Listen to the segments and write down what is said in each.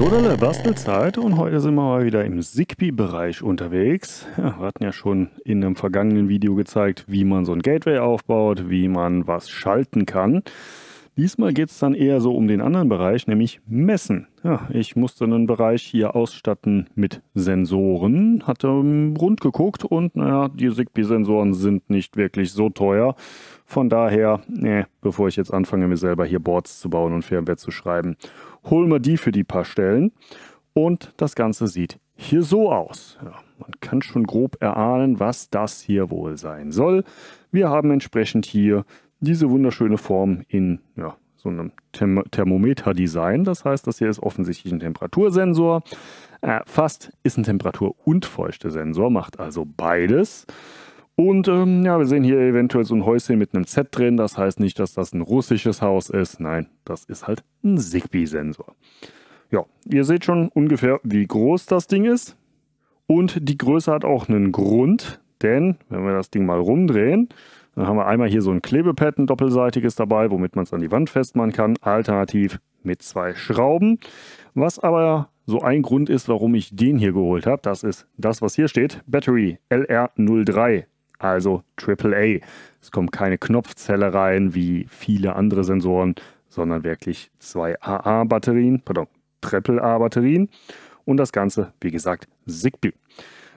So, eine Bastelzeit und heute sind wir mal wieder im Zigbee-Bereich unterwegs. Ja, wir hatten ja schon in einem vergangenen Video gezeigt, wie man so ein Gateway aufbaut, wie man was schalten kann. Diesmal geht es dann eher so um den anderen Bereich, nämlich Messen. Ja, ich musste einen Bereich hier ausstatten mit Sensoren, hatte ähm, rund geguckt und naja, die Zigbee-Sensoren sind nicht wirklich so teuer. Von daher, nee, bevor ich jetzt anfange, mir selber hier Boards zu bauen und Firmware zu schreiben holen wir die für die paar Stellen. Und das Ganze sieht hier so aus. Ja, man kann schon grob erahnen, was das hier wohl sein soll. Wir haben entsprechend hier diese wunderschöne Form in ja, so einem Therm Thermometer-Design. Das heißt, das hier ist offensichtlich ein Temperatursensor. Äh, fast ist ein Temperatur- und Feuchtesensor, macht also beides. Und ähm, ja, wir sehen hier eventuell so ein Häuschen mit einem Z drin. Das heißt nicht, dass das ein russisches Haus ist. Nein, das ist halt ein Zigbee-Sensor. Ja, ihr seht schon ungefähr, wie groß das Ding ist. Und die Größe hat auch einen Grund, denn wenn wir das Ding mal rumdrehen, dann haben wir einmal hier so ein Klebepad, ein doppelseitiges dabei, womit man es an die Wand festmachen kann. Alternativ mit zwei Schrauben. Was aber so ein Grund ist, warum ich den hier geholt habe, das ist das, was hier steht. Battery LR03 also AAA. Es kommt keine Knopfzelle rein wie viele andere Sensoren, sondern wirklich zwei AA-Batterien, pardon, AAA-Batterien und das Ganze, wie gesagt, Zigbee.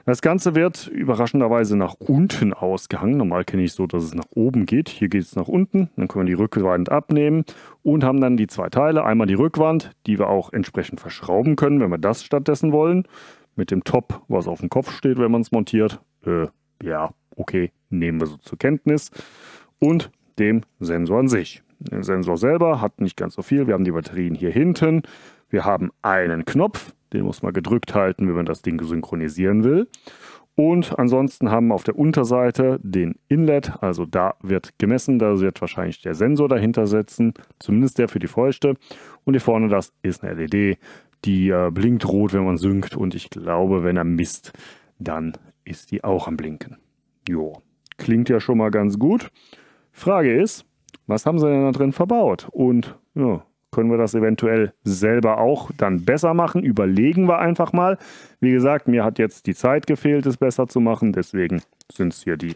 Das Ganze wird überraschenderweise nach unten ausgehangen. Normal kenne ich so, dass es nach oben geht. Hier geht es nach unten. Dann können wir die Rückwand abnehmen und haben dann die zwei Teile. Einmal die Rückwand, die wir auch entsprechend verschrauben können, wenn wir das stattdessen wollen. Mit dem Top, was auf dem Kopf steht, wenn man es montiert. Äh, ja, okay, nehmen wir so zur Kenntnis. Und dem Sensor an sich. Der Sensor selber hat nicht ganz so viel. Wir haben die Batterien hier hinten. Wir haben einen Knopf, den muss man gedrückt halten, wenn man das Ding synchronisieren will. Und ansonsten haben wir auf der Unterseite den Inlet, also da wird gemessen, da wird wahrscheinlich der Sensor dahinter setzen, zumindest der für die Feuchte. Und hier vorne das ist eine LED, die äh, blinkt rot, wenn man synkt und ich glaube, wenn er misst, dann ist die auch am Blinken. Jo, klingt ja schon mal ganz gut. Frage ist, was haben sie denn da drin verbaut? Und ja, können wir das eventuell selber auch dann besser machen? Überlegen wir einfach mal. Wie gesagt, mir hat jetzt die Zeit gefehlt, es besser zu machen. Deswegen sind es hier die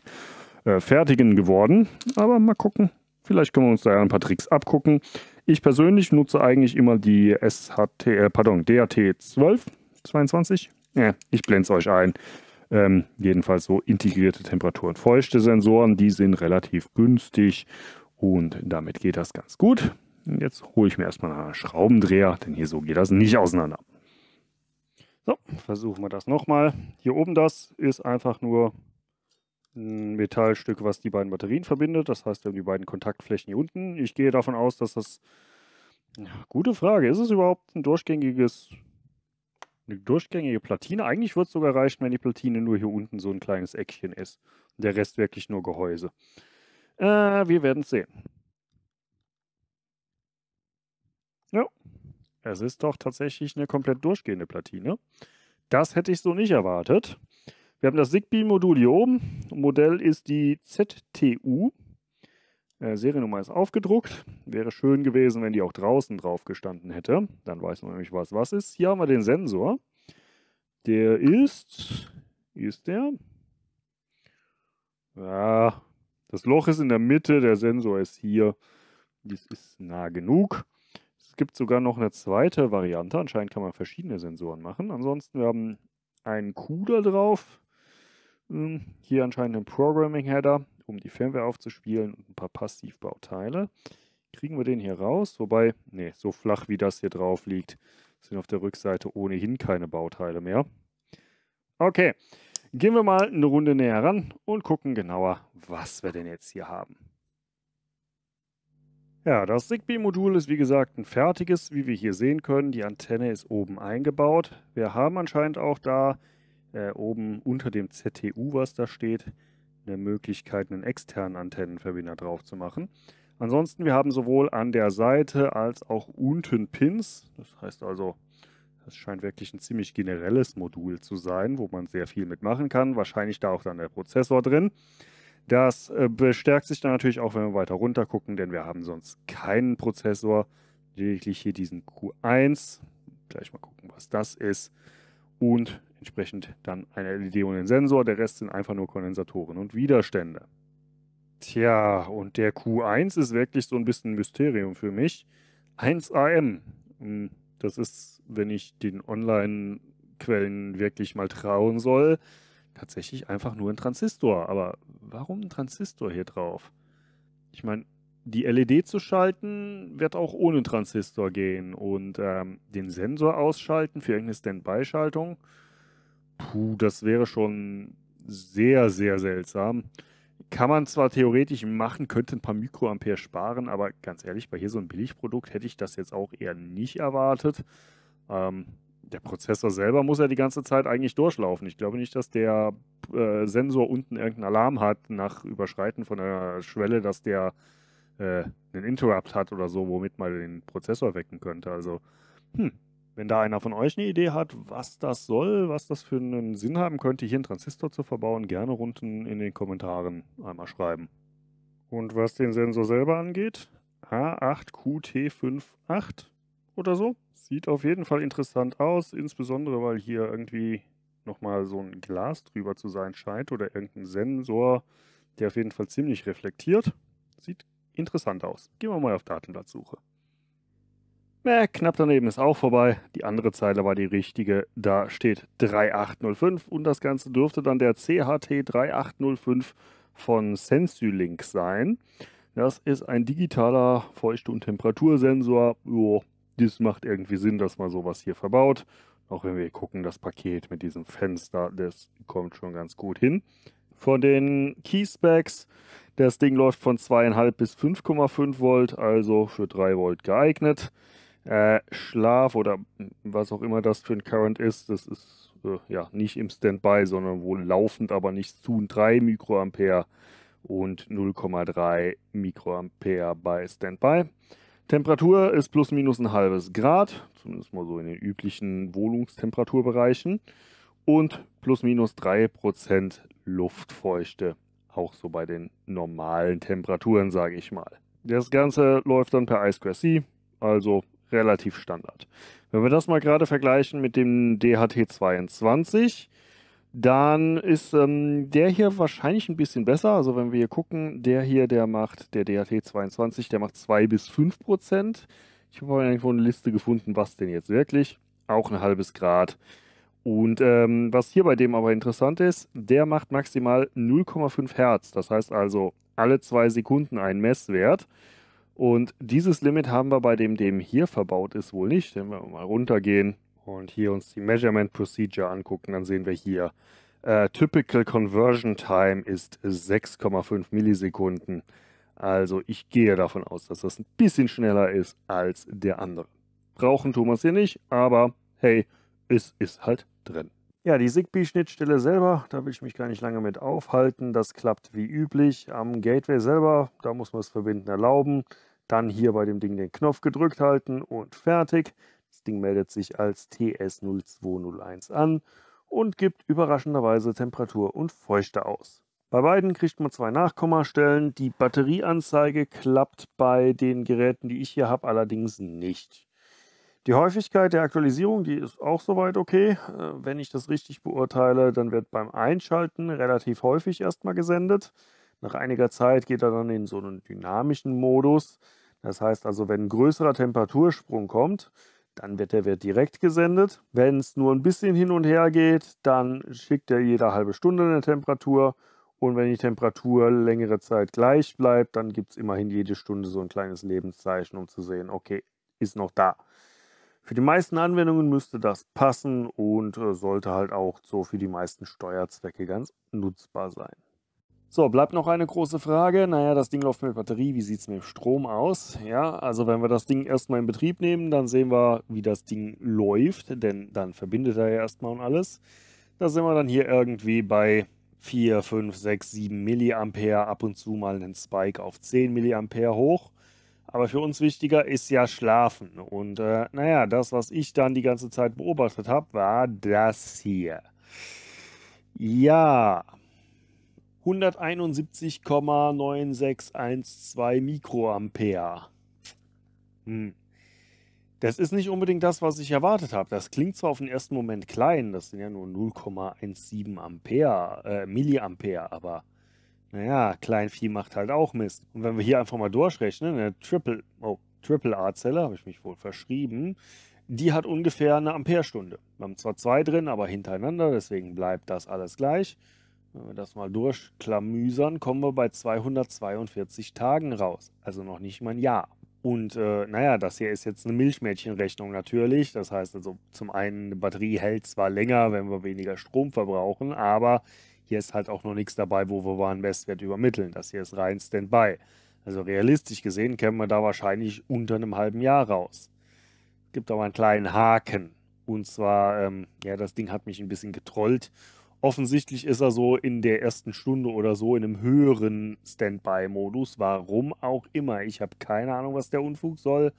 äh, fertigen geworden. Aber mal gucken. Vielleicht können wir uns da ja ein paar Tricks abgucken. Ich persönlich nutze eigentlich immer die SHT, äh, pardon, DAT 12, Ja, ich blende es euch ein. Ähm, jedenfalls so integrierte Temperatur- und Feuchte-Sensoren, die sind relativ günstig und damit geht das ganz gut. Jetzt hole ich mir erstmal einen Schraubendreher, denn hier so geht das nicht auseinander. So, versuchen wir das nochmal. Hier oben das ist einfach nur ein Metallstück, was die beiden Batterien verbindet. Das heißt, wir haben die beiden Kontaktflächen hier unten. Ich gehe davon aus, dass das... gute Frage. Ist es überhaupt ein durchgängiges eine durchgängige Platine. Eigentlich würde es sogar reichen, wenn die Platine nur hier unten so ein kleines Eckchen ist. Und der Rest wirklich nur Gehäuse. Äh, wir werden es sehen. Ja, es ist doch tatsächlich eine komplett durchgehende Platine. Das hätte ich so nicht erwartet. Wir haben das ZigBee-Modul hier oben. Modell ist die ZTU äh, Seriennummer ist aufgedruckt. Wäre schön gewesen, wenn die auch draußen drauf gestanden hätte. Dann weiß man nämlich, was was ist. Hier haben wir den Sensor. Der ist... Ist der? Ja, das Loch ist in der Mitte, der Sensor ist hier. Das ist nah genug. Es gibt sogar noch eine zweite Variante. Anscheinend kann man verschiedene Sensoren machen. Ansonsten, wir haben einen CUDA drauf. Hm, hier anscheinend einen Programming-Header um die Firmware aufzuspielen und ein paar Passivbauteile. Kriegen wir den hier raus, wobei, nee, so flach wie das hier drauf liegt, sind auf der Rückseite ohnehin keine Bauteile mehr. Okay, gehen wir mal eine Runde näher ran und gucken genauer, was wir denn jetzt hier haben. Ja, das ZigBee-Modul ist wie gesagt ein fertiges, wie wir hier sehen können. Die Antenne ist oben eingebaut. Wir haben anscheinend auch da äh, oben unter dem ZTU, was da steht, eine Möglichkeit, einen externen Antennenverbinder drauf zu machen. Ansonsten, wir haben sowohl an der Seite als auch unten Pins. Das heißt also, das scheint wirklich ein ziemlich generelles Modul zu sein, wo man sehr viel mitmachen kann. Wahrscheinlich da auch dann der Prozessor drin. Das äh, bestärkt sich dann natürlich auch, wenn wir weiter runter gucken, denn wir haben sonst keinen Prozessor. Lediglich hier diesen Q1. Gleich mal gucken, was das ist. Und entsprechend dann eine LED und den Sensor. Der Rest sind einfach nur Kondensatoren und Widerstände. Tja, und der Q1 ist wirklich so ein bisschen ein Mysterium für mich. 1 AM. Hm, das ist, wenn ich den Online-Quellen wirklich mal trauen soll, tatsächlich einfach nur ein Transistor. Aber warum ein Transistor hier drauf? Ich meine, die LED zu schalten, wird auch ohne Transistor gehen. Und ähm, den Sensor ausschalten für irgendeine Standby-Schaltung, Puh, das wäre schon sehr, sehr seltsam. Kann man zwar theoretisch machen, könnte ein paar Mikroampere sparen, aber ganz ehrlich, bei hier so einem Billigprodukt hätte ich das jetzt auch eher nicht erwartet. Ähm, der Prozessor selber muss ja die ganze Zeit eigentlich durchlaufen. Ich glaube nicht, dass der äh, Sensor unten irgendeinen Alarm hat nach Überschreiten von einer Schwelle, dass der äh, einen Interrupt hat oder so, womit man den Prozessor wecken könnte. Also, hm, wenn da einer von euch eine Idee hat, was das soll, was das für einen Sinn haben könnte, hier einen Transistor zu verbauen, gerne unten in den Kommentaren einmal schreiben. Und was den Sensor selber angeht, H8QT58 oder so. Sieht auf jeden Fall interessant aus, insbesondere weil hier irgendwie nochmal so ein Glas drüber zu sein scheint oder irgendein Sensor, der auf jeden Fall ziemlich reflektiert. Sieht interessant aus. Gehen wir mal auf Datenblattsuche. Äh, knapp daneben ist auch vorbei. Die andere Zeile war die richtige. Da steht 3805 und das Ganze dürfte dann der CHT 3805 von SensuLink sein. Das ist ein digitaler Feucht- und Temperatursensor. Jo, das macht irgendwie Sinn, dass man sowas hier verbaut. Auch wenn wir gucken, das Paket mit diesem Fenster, das kommt schon ganz gut hin. Von den Keyspecs, das Ding läuft von 2,5 bis 5,5 Volt, also für 3 Volt geeignet. Äh, Schlaf oder was auch immer das für ein Current ist, das ist äh, ja nicht im Standby, sondern wohl laufend, aber nicht zu 3 Mikroampere und 0,3 Mikroampere bei Standby. Temperatur ist plus minus ein halbes Grad, zumindest mal so in den üblichen Wohnungstemperaturbereichen und plus minus 3% Luftfeuchte, auch so bei den normalen Temperaturen, sage ich mal. Das Ganze läuft dann per I2C, also relativ Standard. Wenn wir das mal gerade vergleichen mit dem DHT22, dann ist ähm, der hier wahrscheinlich ein bisschen besser. Also wenn wir hier gucken, der hier, der macht, der DHT22, der macht 2 bis 5 Prozent. Ich habe irgendwo eine Liste gefunden, was denn jetzt wirklich. Auch ein halbes Grad. Und ähm, was hier bei dem aber interessant ist, der macht maximal 0,5 Hertz. Das heißt also alle zwei Sekunden einen Messwert. Und dieses Limit haben wir bei dem, dem hier verbaut ist, wohl nicht. Wenn wir mal runtergehen und hier uns die Measurement Procedure angucken, dann sehen wir hier, äh, Typical Conversion Time ist 6,5 Millisekunden. Also ich gehe davon aus, dass das ein bisschen schneller ist als der andere. Brauchen tun wir es hier nicht, aber hey, es ist halt drin. Ja, die ZigBee-Schnittstelle selber, da will ich mich gar nicht lange mit aufhalten. Das klappt wie üblich am Gateway selber. Da muss man das Verbinden erlauben. Dann hier bei dem Ding den Knopf gedrückt halten und fertig. Das Ding meldet sich als TS0201 an und gibt überraschenderweise Temperatur und Feuchte aus. Bei beiden kriegt man zwei Nachkommastellen. Die Batterieanzeige klappt bei den Geräten, die ich hier habe, allerdings nicht. Die Häufigkeit der Aktualisierung, die ist auch soweit okay. Äh, wenn ich das richtig beurteile, dann wird beim Einschalten relativ häufig erstmal gesendet. Nach einiger Zeit geht er dann in so einen dynamischen Modus. Das heißt also, wenn ein größerer Temperatursprung kommt, dann wird der Wert direkt gesendet. Wenn es nur ein bisschen hin und her geht, dann schickt er jede halbe Stunde eine Temperatur. Und wenn die Temperatur längere Zeit gleich bleibt, dann gibt es immerhin jede Stunde so ein kleines Lebenszeichen, um zu sehen, okay, ist noch da. Für die meisten Anwendungen müsste das passen und äh, sollte halt auch so für die meisten Steuerzwecke ganz nutzbar sein. So, bleibt noch eine große Frage. Naja, das Ding läuft mit Batterie. Wie sieht es mit Strom aus? Ja, also wenn wir das Ding erstmal in Betrieb nehmen, dann sehen wir, wie das Ding läuft, denn dann verbindet er ja erstmal und alles. Da sind wir dann hier irgendwie bei 4, 5, 6, 7 Milliampere, ab und zu mal einen Spike auf 10 Milliampere hoch. Aber für uns wichtiger ist ja Schlafen. Und äh, naja, das, was ich dann die ganze Zeit beobachtet habe, war das hier. Ja, 171,9612 Mikroampere. Hm. Das ist nicht unbedingt das, was ich erwartet habe. Das klingt zwar auf den ersten Moment klein, das sind ja nur 0,17 Ampere, äh, Milliampere, aber naja, klein viel macht halt auch Mist. Und wenn wir hier einfach mal durchrechnen, eine Triple, oh, Triple A-Zelle, habe ich mich wohl verschrieben, die hat ungefähr eine Amperestunde. Wir haben zwar zwei drin, aber hintereinander, deswegen bleibt das alles gleich. Wenn wir das mal durchklamüsern, kommen wir bei 242 Tagen raus. Also noch nicht mal ein Jahr. Und äh, naja, das hier ist jetzt eine Milchmädchenrechnung natürlich. Das heißt also, zum einen, die Batterie hält zwar länger, wenn wir weniger Strom verbrauchen, aber hier ist halt auch noch nichts dabei, wo wir einen Bestwert übermitteln. Das hier ist rein Standby. Also realistisch gesehen kämen wir da wahrscheinlich unter einem halben Jahr raus. Es gibt aber einen kleinen Haken. Und zwar, ähm, ja, das Ding hat mich ein bisschen getrollt. Offensichtlich ist er so in der ersten Stunde oder so in einem höheren Standby-Modus, warum auch immer. Ich habe keine Ahnung, was der Unfug soll.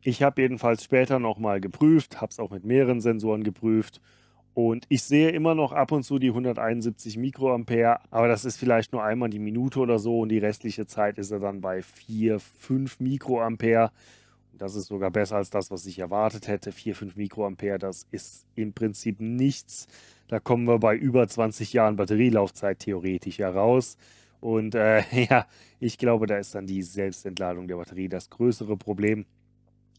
Ich habe jedenfalls später nochmal geprüft, habe es auch mit mehreren Sensoren geprüft und ich sehe immer noch ab und zu die 171 Mikroampere, aber das ist vielleicht nur einmal die Minute oder so und die restliche Zeit ist er dann bei 4, 5 Mikroampere. Das ist sogar besser als das, was ich erwartet hätte. 4, 5 Mikroampere, das ist im Prinzip nichts. Da kommen wir bei über 20 Jahren Batterielaufzeit theoretisch heraus. Und äh, ja, ich glaube, da ist dann die Selbstentladung der Batterie das größere Problem.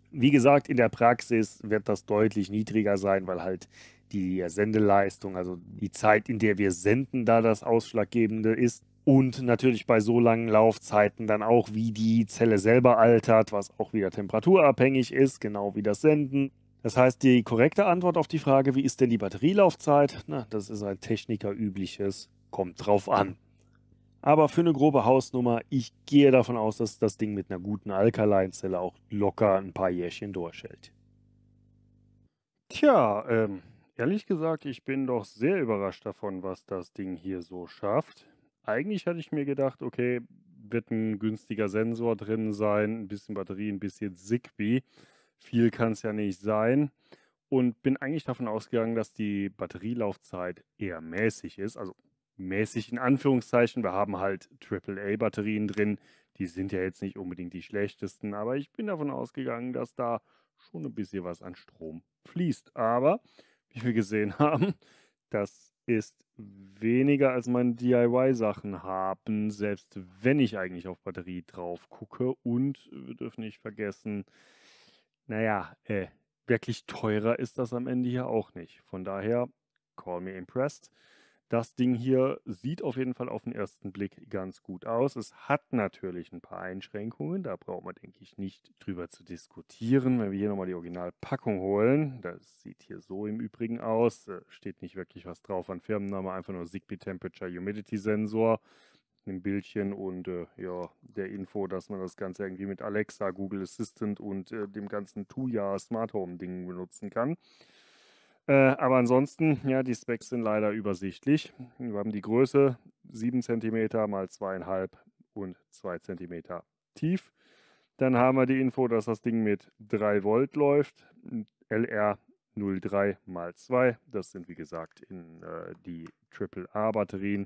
Wie gesagt, in der Praxis wird das deutlich niedriger sein, weil halt die Sendeleistung, also die Zeit, in der wir senden, da das Ausschlaggebende ist. Und natürlich bei so langen Laufzeiten dann auch, wie die Zelle selber altert, was auch wieder temperaturabhängig ist, genau wie das Senden. Das heißt, die korrekte Antwort auf die Frage, wie ist denn die Batterielaufzeit, na, das ist ein technikerübliches, kommt drauf an. Aber für eine grobe Hausnummer, ich gehe davon aus, dass das Ding mit einer guten Alkalinzelle auch locker ein paar Jährchen durchhält. Tja, ähm, ehrlich gesagt, ich bin doch sehr überrascht davon, was das Ding hier so schafft. Eigentlich hatte ich mir gedacht, okay, wird ein günstiger Sensor drin sein, ein bisschen Batterie, ein bisschen Zigbee. Viel kann es ja nicht sein. Und bin eigentlich davon ausgegangen, dass die Batterielaufzeit eher mäßig ist. Also mäßig in Anführungszeichen. Wir haben halt AAA-Batterien drin. Die sind ja jetzt nicht unbedingt die schlechtesten, aber ich bin davon ausgegangen, dass da schon ein bisschen was an Strom fließt. Aber wie wir gesehen haben, das ist weniger als meine DIY-Sachen haben, selbst wenn ich eigentlich auf Batterie drauf gucke. Und äh, wir dürfen nicht vergessen, naja, äh, wirklich teurer ist das am Ende hier auch nicht. Von daher, call me impressed. Das Ding hier sieht auf jeden Fall auf den ersten Blick ganz gut aus. Es hat natürlich ein paar Einschränkungen. Da braucht man, denke ich, nicht drüber zu diskutieren. Wenn wir hier nochmal die Originalpackung holen, das sieht hier so im Übrigen aus. Da äh, Steht nicht wirklich was drauf an Firmenname, einfach nur Zigbee Temperature Humidity Sensor einem Bildchen und äh, ja, der Info, dass man das Ganze irgendwie mit Alexa, Google Assistant und äh, dem ganzen Tuya Smart Home Ding benutzen kann. Äh, aber ansonsten, ja, die Specs sind leider übersichtlich. Wir haben die Größe 7 cm mal 2,5 und 2 cm tief. Dann haben wir die Info, dass das Ding mit 3 Volt läuft. LR 03 mal 2. Das sind wie gesagt in äh, die AAA-Batterien.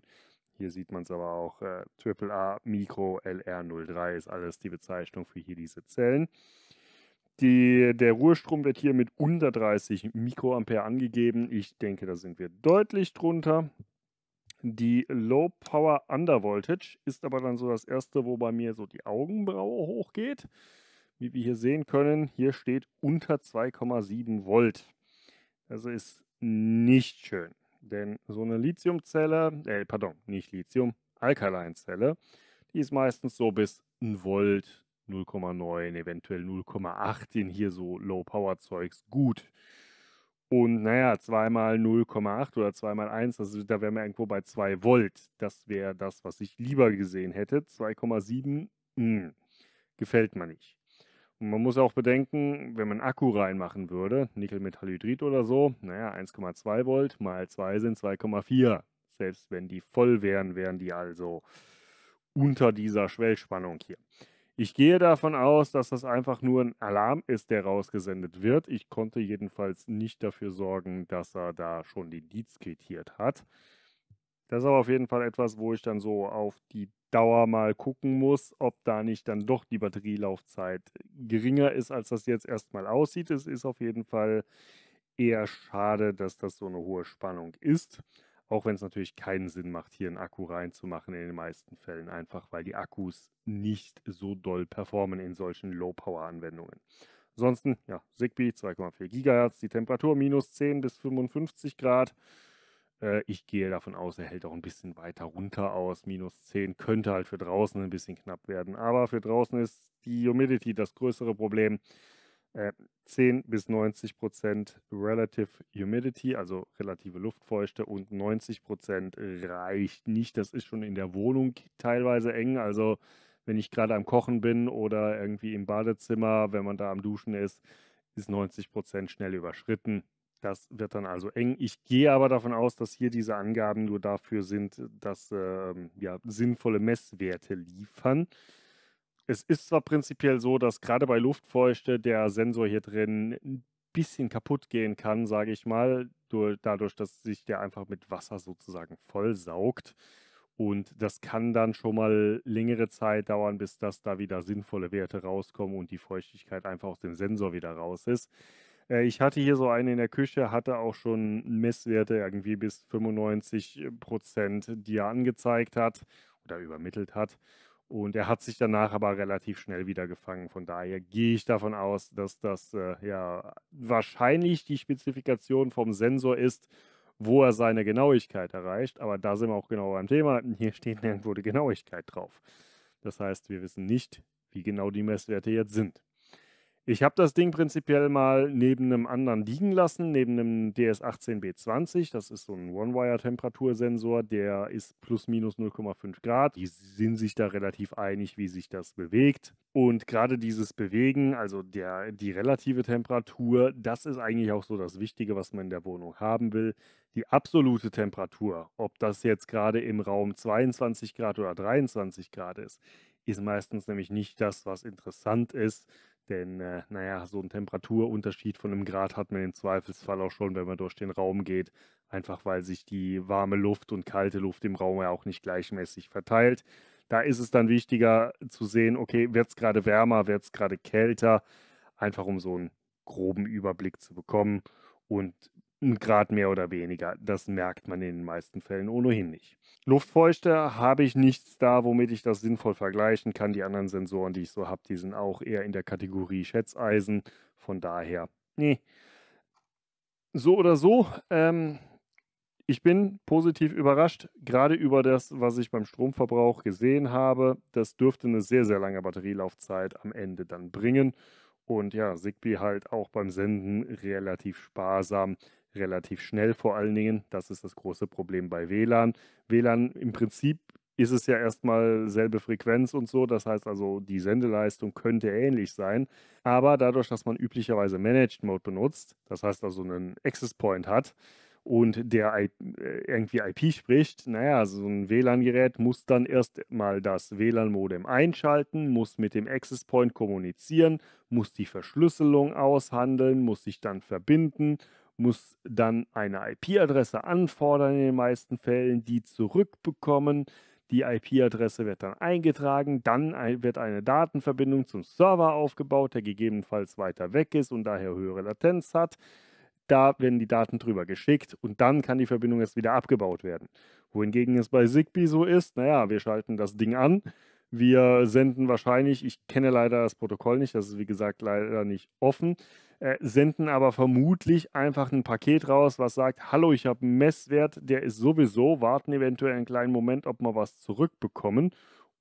Hier sieht man es aber auch, äh, AAA Micro LR03 ist alles die Bezeichnung für hier diese Zellen. Die, der Ruhestrom wird hier mit unter 30 Mikroampere angegeben. Ich denke, da sind wir deutlich drunter. Die Low Power Under Voltage ist aber dann so das erste, wo bei mir so die Augenbraue hochgeht. Wie wir hier sehen können, hier steht unter 2,7 Volt. Also ist nicht schön. Denn so eine Lithiumzelle, äh, pardon, nicht Lithium, Alkalinzelle, die ist meistens so bis 1 Volt, 0,9, eventuell 0,8 in hier so Low-Power-Zeugs gut. Und naja, zweimal 0,8 oder zweimal 1, also da wären wir irgendwo bei 2 Volt. Das wäre das, was ich lieber gesehen hätte. 2,7, hm, gefällt mir nicht. Und man muss auch bedenken, wenn man Akku reinmachen würde, Nickelmetallhydrid oder so, naja, 1,2 Volt mal 2 sind 2,4. Selbst wenn die voll wären, wären die also unter dieser Schwellspannung hier. Ich gehe davon aus, dass das einfach nur ein Alarm ist, der rausgesendet wird. Ich konnte jedenfalls nicht dafür sorgen, dass er da schon die Dienst quittiert hat. Das ist aber auf jeden Fall etwas, wo ich dann so auf die Dauer mal gucken muss, ob da nicht dann doch die Batterielaufzeit geringer ist, als das jetzt erstmal aussieht. Es ist auf jeden Fall eher schade, dass das so eine hohe Spannung ist. Auch wenn es natürlich keinen Sinn macht, hier einen Akku reinzumachen in den meisten Fällen, einfach weil die Akkus nicht so doll performen in solchen Low-Power-Anwendungen. Ansonsten, ja, Zigbee 2,4 GHz, die Temperatur minus 10 bis 55 Grad. Äh, ich gehe davon aus, er hält auch ein bisschen weiter runter aus. Minus 10 könnte halt für draußen ein bisschen knapp werden. Aber für draußen ist die Humidity das größere Problem. 10 äh, bis 90 Prozent Relative Humidity, also relative Luftfeuchte und 90 Prozent reicht nicht. Das ist schon in der Wohnung teilweise eng. Also wenn ich gerade am Kochen bin oder irgendwie im Badezimmer, wenn man da am Duschen ist, ist 90 Prozent schnell überschritten. Das wird dann also eng. Ich gehe aber davon aus, dass hier diese Angaben nur dafür sind, dass äh, ja, sinnvolle Messwerte liefern. Es ist zwar prinzipiell so, dass gerade bei Luftfeuchte der Sensor hier drin ein bisschen kaputt gehen kann, sage ich mal, durch, dadurch, dass sich der einfach mit Wasser sozusagen vollsaugt. Und das kann dann schon mal längere Zeit dauern, bis das da wieder sinnvolle Werte rauskommen und die Feuchtigkeit einfach aus dem Sensor wieder raus ist. Äh, ich hatte hier so eine in der Küche, hatte auch schon Messwerte irgendwie bis 95 äh, Prozent, die er angezeigt hat oder übermittelt hat. Und er hat sich danach aber relativ schnell wieder gefangen. Von daher gehe ich davon aus, dass das äh, ja wahrscheinlich die Spezifikation vom Sensor ist, wo er seine Genauigkeit erreicht. Aber da sind wir auch genau beim Thema. Hier steht nirgendwo die Genauigkeit drauf. Das heißt, wir wissen nicht, wie genau die Messwerte jetzt sind. Ich habe das Ding prinzipiell mal neben einem anderen liegen lassen, neben einem DS18B20. Das ist so ein One-Wire-Temperatursensor, der ist plus minus 0,5 Grad. Die sind sich da relativ einig, wie sich das bewegt. Und gerade dieses Bewegen, also der, die relative Temperatur, das ist eigentlich auch so das Wichtige, was man in der Wohnung haben will. Die absolute Temperatur, ob das jetzt gerade im Raum 22 Grad oder 23 Grad ist, ist meistens nämlich nicht das, was interessant ist, denn, äh, naja, so ein Temperaturunterschied von einem Grad hat man im Zweifelsfall auch schon, wenn man durch den Raum geht. Einfach weil sich die warme Luft und kalte Luft im Raum ja auch nicht gleichmäßig verteilt. Da ist es dann wichtiger zu sehen, okay, wird es gerade wärmer, wird es gerade kälter, einfach um so einen groben Überblick zu bekommen. Und ein Grad mehr oder weniger. Das merkt man in den meisten Fällen ohnehin nicht. Luftfeuchte habe ich nichts da, womit ich das sinnvoll vergleichen kann. Die anderen Sensoren, die ich so habe, die sind auch eher in der Kategorie Schätzeisen. Von daher, nee. So oder so, ähm, ich bin positiv überrascht, gerade über das, was ich beim Stromverbrauch gesehen habe. Das dürfte eine sehr, sehr lange Batterielaufzeit am Ende dann bringen. Und ja, Zigbee halt auch beim Senden relativ sparsam relativ schnell vor allen Dingen. Das ist das große Problem bei WLAN. WLAN im Prinzip ist es ja erstmal selbe Frequenz und so. Das heißt also, die Sendeleistung könnte ähnlich sein. Aber dadurch, dass man üblicherweise Managed Mode benutzt, das heißt also einen Access Point hat, und der äh, irgendwie IP spricht, naja, so ein WLAN-Gerät muss dann erstmal das WLAN-Modem einschalten, muss mit dem Access Point kommunizieren, muss die Verschlüsselung aushandeln, muss sich dann verbinden muss dann eine IP-Adresse anfordern in den meisten Fällen, die zurückbekommen. Die IP-Adresse wird dann eingetragen, dann wird eine Datenverbindung zum Server aufgebaut, der gegebenenfalls weiter weg ist und daher höhere Latenz hat. Da werden die Daten drüber geschickt und dann kann die Verbindung erst wieder abgebaut werden. Wohingegen es bei Zigbee so ist, naja, wir schalten das Ding an, wir senden wahrscheinlich, ich kenne leider das Protokoll nicht, das ist wie gesagt leider nicht offen, äh, senden aber vermutlich einfach ein Paket raus, was sagt, hallo, ich habe einen Messwert, der ist sowieso, warten eventuell einen kleinen Moment, ob wir was zurückbekommen.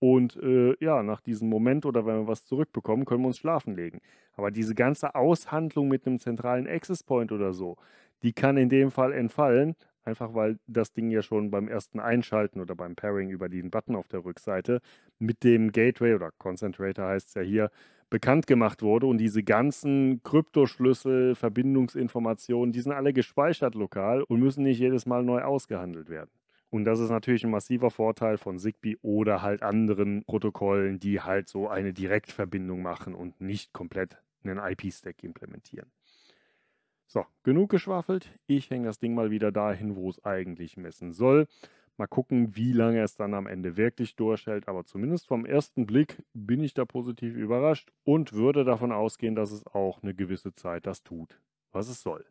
Und äh, ja, nach diesem Moment oder wenn wir was zurückbekommen, können wir uns schlafen legen. Aber diese ganze Aushandlung mit einem zentralen Access Point oder so, die kann in dem Fall entfallen, Einfach weil das Ding ja schon beim ersten Einschalten oder beim Pairing über den Button auf der Rückseite mit dem Gateway oder Concentrator heißt es ja hier, bekannt gemacht wurde. Und diese ganzen Kryptoschlüssel, Verbindungsinformationen, die sind alle gespeichert lokal und müssen nicht jedes Mal neu ausgehandelt werden. Und das ist natürlich ein massiver Vorteil von Zigbee oder halt anderen Protokollen, die halt so eine Direktverbindung machen und nicht komplett einen IP-Stack implementieren. So, genug geschwafelt. Ich hänge das Ding mal wieder dahin, wo es eigentlich messen soll. Mal gucken, wie lange es dann am Ende wirklich durchhält. Aber zumindest vom ersten Blick bin ich da positiv überrascht und würde davon ausgehen, dass es auch eine gewisse Zeit das tut, was es soll.